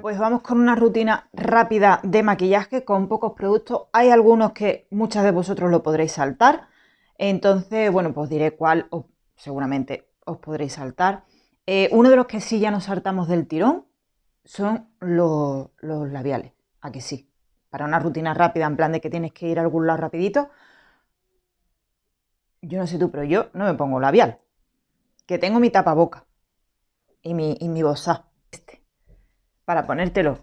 Pues vamos con una rutina rápida de maquillaje con pocos productos. Hay algunos que muchas de vosotros lo podréis saltar. Entonces, bueno, pues diré cuál seguramente os podréis saltar. Eh, uno de los que sí ya nos saltamos del tirón son los, labiales. ¿A que sí? Para una rutina rápida, en plan de que tienes que ir a algún lado rapidito. Yo no sé tú, pero yo no me pongo labial. Que tengo mi tapa boca y mi, y este, para ponértelo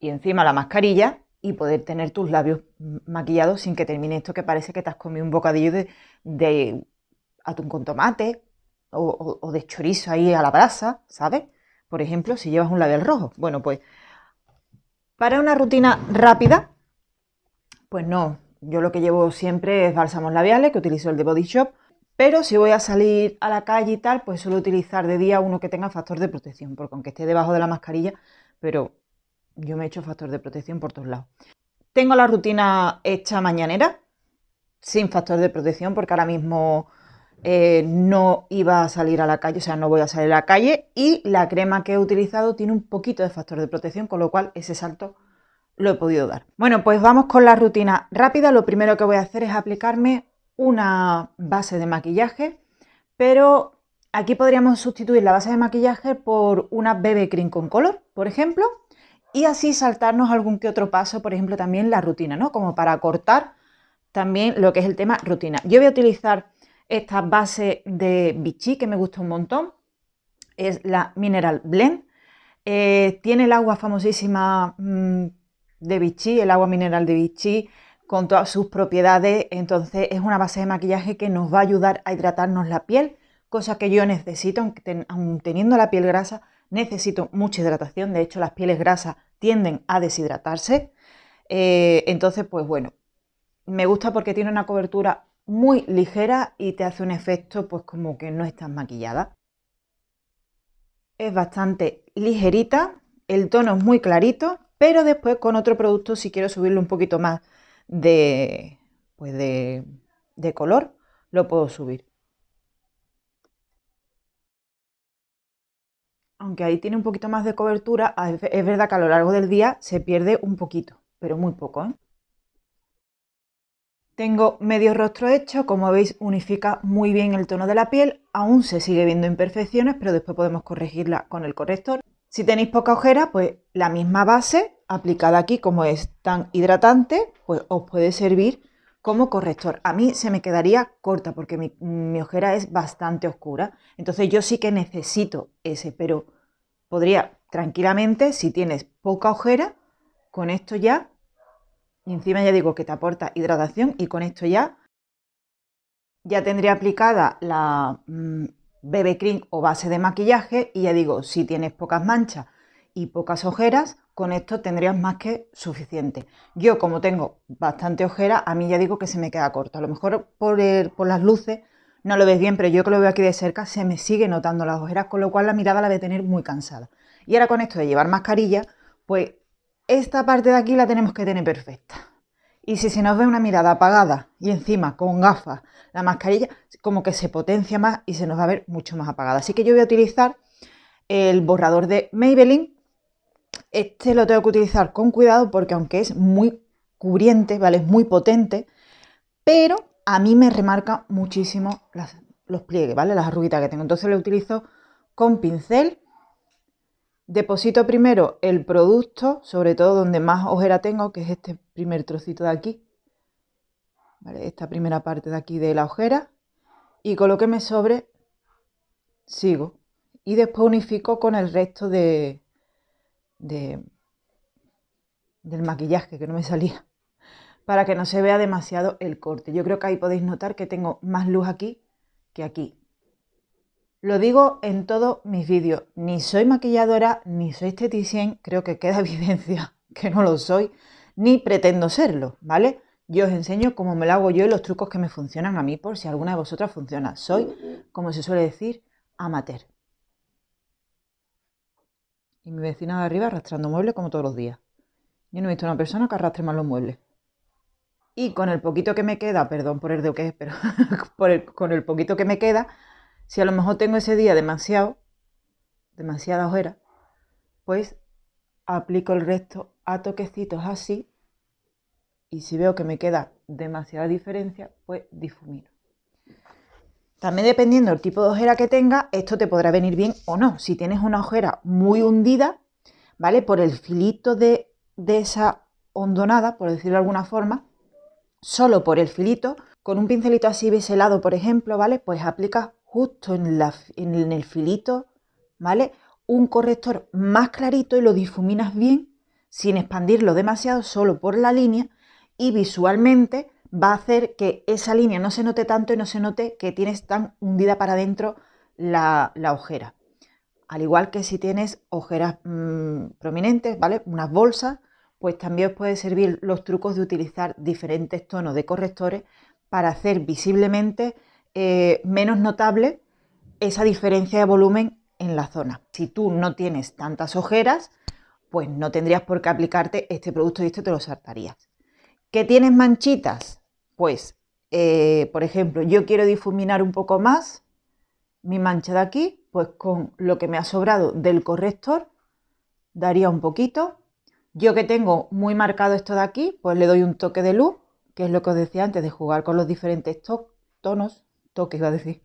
y encima la mascarilla y poder tener tus labios maquillados sin que termine esto que parece que te has comido un bocadillo de, de atún con tomate o, o, de chorizo ahí a la brasa, ¿sabes? Por ejemplo, si llevas un labial rojo. Bueno, pues para una rutina rápida, pues no. Yo lo que llevo siempre es bálsamos labiales, que utilizo el de Body Shop, pero si voy a salir a la calle y tal, pues suelo utilizar de día uno que tenga factor de protección, porque aunque esté debajo de la mascarilla, pero yo me he hecho factor de protección por todos lados. Tengo la rutina hecha mañanera, sin factor de protección, porque ahora mismo eh, no iba a salir a la calle, o sea, no voy a salir a la calle. Y la crema que he utilizado tiene un poquito de factor de protección, con lo cual ese salto lo he podido dar. Bueno, pues vamos con la rutina rápida. Lo primero que voy a hacer es aplicarme una base de maquillaje, pero aquí podríamos sustituir la base de maquillaje por una BB Cream con color, por ejemplo, y así saltarnos algún que otro paso, por ejemplo, también la rutina, ¿no? Como para cortar también lo que es el tema rutina. Yo voy a utilizar esta base de Vichy que me gusta un montón, es la Mineral Blend. Eh, tiene el agua famosísima mm, de Vichy, el agua mineral de Vichy, con todas sus propiedades, entonces es una base de maquillaje que nos va a ayudar a hidratarnos la piel, cosa que yo necesito, aun teniendo la piel grasa, necesito mucha hidratación, de hecho las pieles grasas tienden a deshidratarse, eh, entonces pues bueno, me gusta porque tiene una cobertura muy ligera y te hace un efecto pues como que no estás maquillada. Es bastante ligerita, el tono es muy clarito, pero después con otro producto si quiero subirlo un poquito más pues, de, color, lo puedo subir. Aunque ahí tiene un poquito más de cobertura, es verdad que a lo largo del día se pierde un poquito, pero muy poco. ¿eh? Tengo medio rostro hecho, como veis unifica muy bien el tono de la piel, aún se sigue viendo imperfecciones, pero después podemos corregirla con el corrector. Si tenéis poca ojera, pues la misma base aplicada aquí como es tan hidratante, pues os puede servir como corrector. A mí se me quedaría corta porque mi, ojera es bastante oscura. Entonces yo sí que necesito ese, pero podría tranquilamente, si tienes poca ojera, con esto ya, encima ya digo que te aporta hidratación y con esto ya, ya tendría aplicada la... Mm, BB Cream o base de maquillaje y ya digo, si tienes pocas manchas y pocas ojeras, con esto tendrías más que suficiente. Yo como tengo bastante ojeras, a mí ya digo que se me queda corto. A lo mejor por, por las luces no lo ves bien, pero yo que lo veo aquí de cerca se me sigue notando las ojeras, con lo cual la mirada la de tener muy cansada. Y ahora con esto de llevar mascarilla, pues esta parte de aquí la tenemos que tener perfecta. Y si se nos ve una mirada apagada y encima con gafas, la mascarilla, como que se potencia más y se nos va a ver mucho más apagada. Así que yo voy a utilizar el borrador de Maybelline. Este lo tengo que utilizar con cuidado porque aunque es muy cubriente, ¿vale? Es muy potente, pero a mí me remarca muchísimo los pliegues, ¿vale? Las arruguitas que tengo. Entonces lo utilizo con pincel. Deposito primero el producto, sobre todo donde más ojera tengo, que es este primer trocito de aquí, Esta primera parte de aquí de la ojera y con lo que me sobre sigo y después unifico con el resto de, de del maquillaje que no me salía para que no se vea demasiado el corte. Yo creo que ahí podéis notar que tengo más luz aquí que aquí. Lo digo en todos mis vídeos, ni soy maquilladora, ni soy esteticien, creo que queda evidencia que no lo soy, ni pretendo serlo, ¿vale? Yo os enseño cómo me lo hago yo y los trucos que me funcionan a mí por si alguna de vosotras funciona. Soy, como se suele decir, amateur. Y mi vecina de arriba arrastrando muebles como todos los días. Yo no he visto una persona que arrastre más los muebles. Y con el poquito que me queda, perdón por el de que es, pero con el poquito que me queda, si a lo mejor tengo ese día demasiado, demasiada ojera, pues aplico el resto a toquecitos así y si veo que me queda demasiada diferencia, pues difumino. También dependiendo del tipo de ojera que tenga, esto te podrá venir bien o no. Si tienes una ojera muy hundida, ¿vale? Por el filito de, esa hondonada, por decirlo de alguna forma, solo por el filito, con un pincelito así biselado, por ejemplo, ¿vale? Pues aplicas justo en, en el filito, ¿vale? Un corrector más clarito y lo difuminas bien, sin expandirlo demasiado, solo por la línea, y visualmente va a hacer que esa línea no se note tanto y no se note que tienes tan hundida para adentro la, ojera. Al igual que si tienes ojeras mm, prominentes, ¿vale? Unas bolsas, pues también os puede servir los trucos de utilizar diferentes tonos de correctores para hacer visiblemente eh, menos notable esa diferencia de volumen en la zona. Si tú no tienes tantas ojeras, pues no tendrías por qué aplicarte este producto y esto te lo saltarías. ¿Que tienes manchitas? Pues, eh, por ejemplo, yo quiero difuminar un poco más mi mancha de aquí, pues con lo que me ha sobrado del corrector, daría un poquito. Yo que tengo muy marcado esto de aquí, pues le doy un toque de luz, que es lo que os decía antes de jugar con los diferentes tonos, toques iba a decir.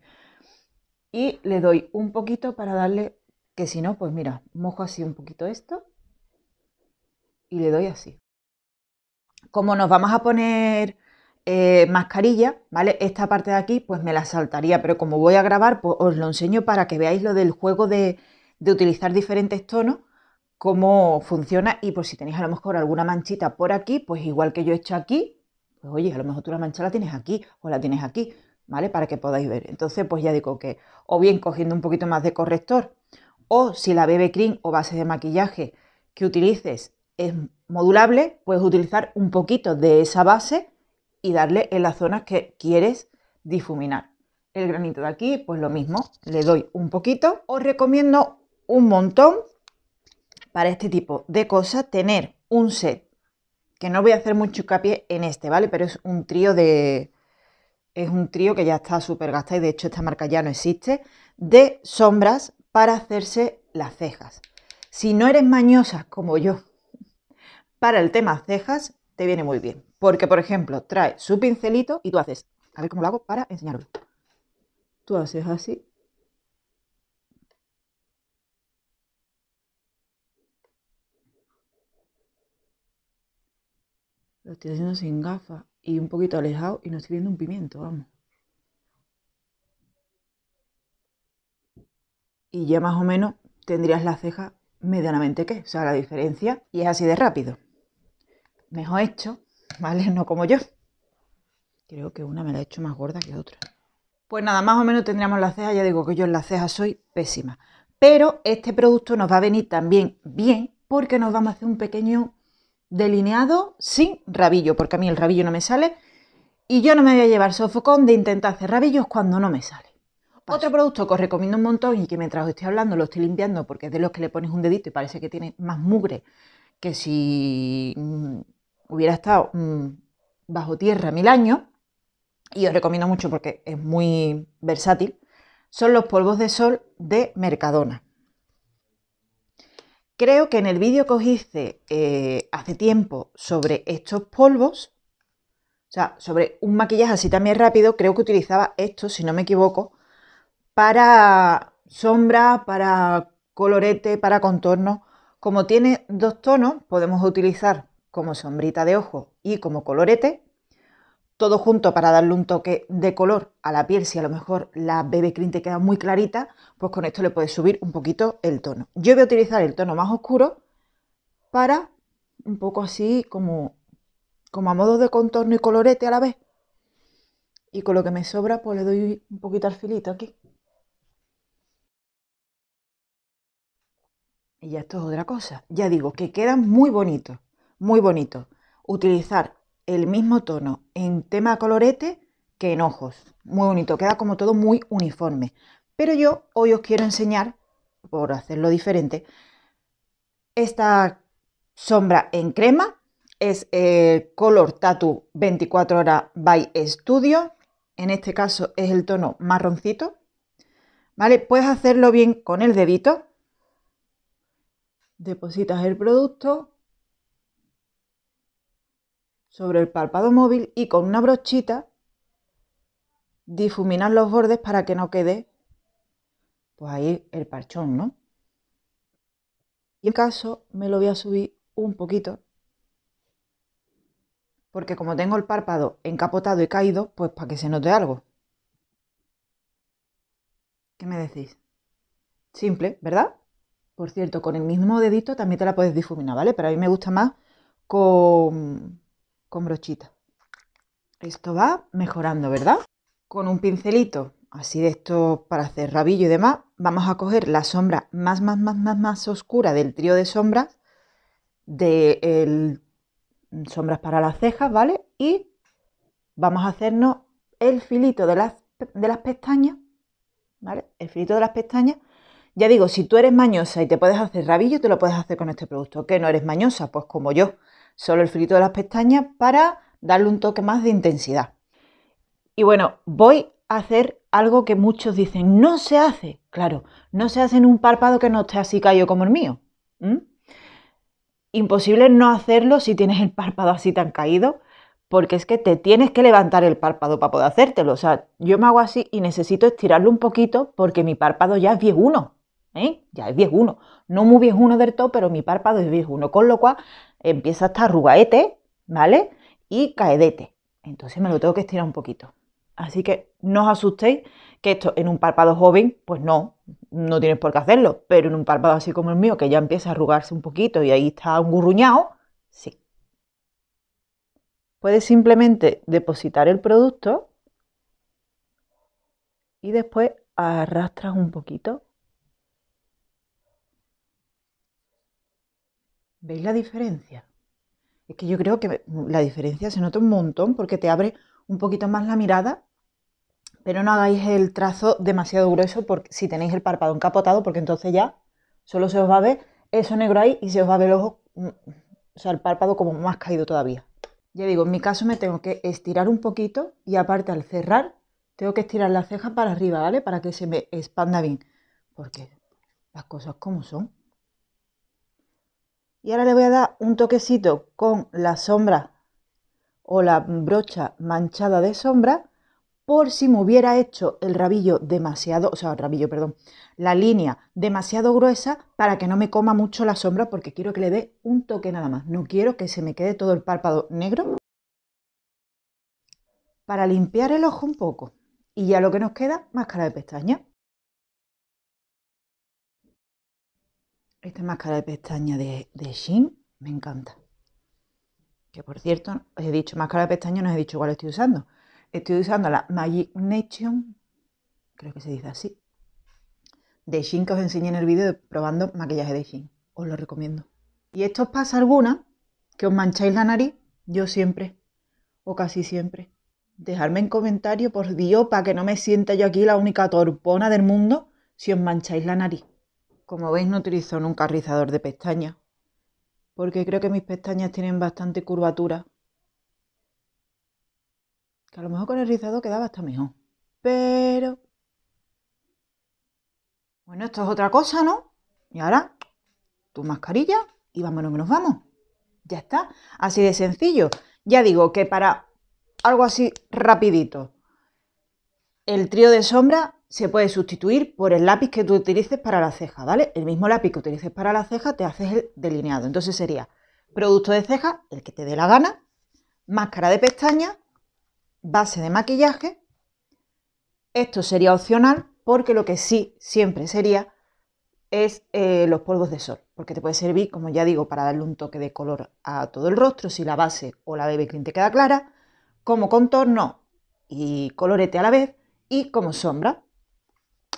Y le doy un poquito para darle, que si no, pues mira, mojo así un poquito esto y le doy así como nos vamos a poner eh, mascarilla, ¿vale? Esta parte de aquí pues me la saltaría, pero como voy a grabar pues os lo enseño para que veáis lo del juego de, utilizar diferentes tonos, cómo funciona y pues si tenéis a lo mejor alguna manchita por aquí, pues igual que yo he hecho aquí, pues oye, a lo mejor tú la mancha la tienes aquí o la tienes aquí, ¿vale? Para que podáis ver. Entonces pues ya digo que o bien cogiendo un poquito más de corrector o si la BB cream o base de maquillaje que utilices es modulable, puedes utilizar un poquito de esa base y darle en las zonas que quieres difuminar. El granito de aquí, pues lo mismo, le doy un poquito. Os recomiendo un montón para este tipo de cosas tener un set, que no voy a hacer mucho hincapié en este, ¿vale? Pero es un trío de... Es un trío que ya está súper gastado y de hecho esta marca ya no existe, de sombras para hacerse las cejas. Si no eres mañosa como yo, para el tema cejas te viene muy bien, porque por ejemplo trae su pincelito y tú haces, a ver cómo lo hago para enseñarlo. Tú haces así. Lo estoy haciendo sin gafas y un poquito alejado y no estoy viendo un pimiento, vamos. Y ya más o menos tendrías la ceja medianamente que, o sea, la diferencia y es así de rápido mejor hecho, ¿vale? No como yo. Creo que una me la he hecho más gorda que otra. Pues nada, más o menos tendríamos las cejas. Ya digo que yo en las cejas soy pésima. Pero este producto nos va a venir también bien porque nos vamos a hacer un pequeño delineado sin rabillo, porque a mí el rabillo no me sale. Y yo no me voy a llevar sofocón de intentar hacer rabillos cuando no me sale. Otro producto que os recomiendo un montón y que mientras os estoy hablando lo estoy limpiando porque es de los que le pones un dedito y parece que tiene más mugre que si mm, hubiera estado mm, bajo tierra mil años, y os recomiendo mucho porque es muy versátil, son los polvos de sol de Mercadona. Creo que en el vídeo que os hice eh, hace tiempo sobre estos polvos, o sea, sobre un maquillaje así también rápido, creo que utilizaba esto, si no me equivoco, para sombra, para colorete, para contorno. Como tiene dos tonos, podemos utilizar como sombrita de ojo y como colorete, todo junto para darle un toque de color a la piel, si a lo mejor la BB Cream te queda muy clarita, pues con esto le puedes subir un poquito el tono. Yo voy a utilizar el tono más oscuro para un poco así como, como a modo de contorno y colorete a la vez. Y con lo que me sobra pues le doy un poquito al filito aquí. Y ya esto es otra cosa. Ya digo que quedan muy bonitos muy bonito. Utilizar el mismo tono en tema colorete que en ojos. Muy bonito, queda como todo muy uniforme. Pero yo hoy os quiero enseñar, por hacerlo diferente, esta sombra en crema. Es el Color Tattoo 24 horas by Studio. En este caso es el tono marroncito. ¿Vale? Puedes hacerlo bien con el dedito. Depositas el producto sobre el párpado móvil y con una brochita difuminar los bordes para que no quede pues ahí el parchón, ¿no? Y en caso me lo voy a subir un poquito porque como tengo el párpado encapotado y caído, pues para que se note algo. ¿Qué me decís? Simple, ¿verdad? Por cierto, con el mismo dedito también te la puedes difuminar, ¿vale? Pero a mí me gusta más con, con brochita. Esto va mejorando, ¿verdad? Con un pincelito, así de esto para hacer rabillo y demás, vamos a coger la sombra más, más, más, más, más oscura del trío de sombras, de sombras para las cejas, ¿vale? Y vamos a hacernos el filito de las, de las pestañas, ¿vale? El filito de las pestañas. Ya digo, si tú eres mañosa y te puedes hacer rabillo, te lo puedes hacer con este producto. ¿Qué? no eres mañosa? Pues como yo solo el frito de las pestañas para darle un toque más de intensidad. Y bueno, voy a hacer algo que muchos dicen, no se hace. Claro, no se hace en un párpado que no esté así caído como el mío. Imposible no hacerlo si tienes el párpado así tan caído, porque es que te tienes que levantar el párpado para poder hacértelo. O sea, yo me hago así y necesito estirarlo un poquito porque mi párpado ya es viejuno. ¿eh? Ya es viejuno. No muy viejuno del todo, pero mi párpado es viejuno. Con lo cual empieza a estar arrugaete, ¿vale? Y caedete. Entonces me lo tengo que estirar un poquito. Así que no os asustéis que esto en un párpado joven, pues no, no tienes por qué hacerlo. Pero en un párpado así como el mío, que ya empieza a arrugarse un poquito y ahí está un gurruñao, sí. Puedes simplemente depositar el producto y después arrastras un poquito ¿Veis la diferencia? Es que yo creo que la diferencia se nota un montón porque te abre un poquito más la mirada, pero no hagáis el trazo demasiado grueso porque, si tenéis el párpado encapotado, porque entonces ya solo se os va a ver eso negro ahí y se os va a ver el ojo, mm, o sea, el párpado como más caído todavía. Ya digo, en mi caso me tengo que estirar un poquito y aparte al cerrar tengo que estirar la ceja para arriba, ¿vale? Para que se me expanda bien. Porque las cosas como son. Y ahora le voy a dar un toquecito con la sombra o la brocha manchada de sombra por si me hubiera hecho el rabillo demasiado, o sea, el rabillo, perdón, la línea demasiado gruesa para que no me coma mucho la sombra porque quiero que le dé un toque nada más. No quiero que se me quede todo el párpado negro. Para limpiar el ojo un poco. Y ya lo que nos queda, máscara de pestaña. Esta máscara de pestaña de, de me encanta. Que por cierto, os he dicho máscara de pestaña, no os he dicho cuál estoy usando. Estoy usando la Magic Nation, creo que se dice así, de Shin que os enseñé en el vídeo probando maquillaje de Shin. Os lo recomiendo. Y esto os pasa alguna que os mancháis la nariz, yo siempre, o casi siempre. Dejarme en comentario, por Dios, para que no me sienta yo aquí la única torpona del mundo si os mancháis la nariz. Como veis no utilizo nunca rizador de pestañas, porque creo que mis pestañas tienen bastante curvatura. Que a lo mejor con el rizado quedaba hasta mejor. Pero... Bueno, esto es otra cosa, ¿no? Y ahora, tu mascarilla y vámonos nos vamos. Ya está, así de sencillo. Ya digo que para algo así rapidito, el trío de sombra se puede sustituir por el lápiz que tú utilices para la ceja, ¿vale? El mismo lápiz que utilices para la ceja te haces el delineado. Entonces sería producto de ceja, el que te dé la gana, máscara de pestaña, base de maquillaje. Esto sería opcional porque lo que sí siempre sería es eh, los polvos de sol, porque te puede servir, como ya digo, para darle un toque de color a todo el rostro, si la base o la baby cream te queda clara, como contorno y colorete a la vez y como sombra.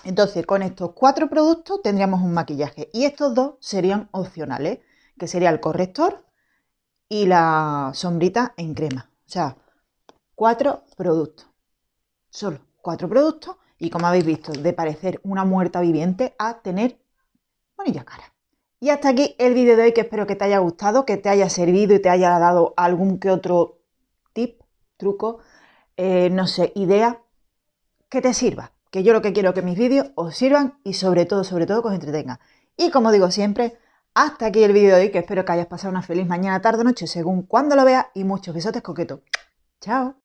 Entonces, con estos cuatro productos tendríamos un maquillaje y estos dos serían opcionales, que sería el corrector y la sombrita en crema. O sea, cuatro productos. Solo cuatro productos y como habéis visto, de parecer una muerta viviente a tener bonita cara. Y hasta aquí el vídeo de hoy que espero que te haya gustado, que te haya servido y te haya dado algún que otro tip, truco, eh, no sé, idea que te sirva que yo lo que quiero que mis vídeos os sirvan y sobre todo, sobre todo que os entretengan. Y como digo siempre, hasta aquí el vídeo de hoy, que espero que hayas pasado una feliz mañana, tarde, o noche, según cuando lo veas, y muchos besotes coqueto ¡Chao!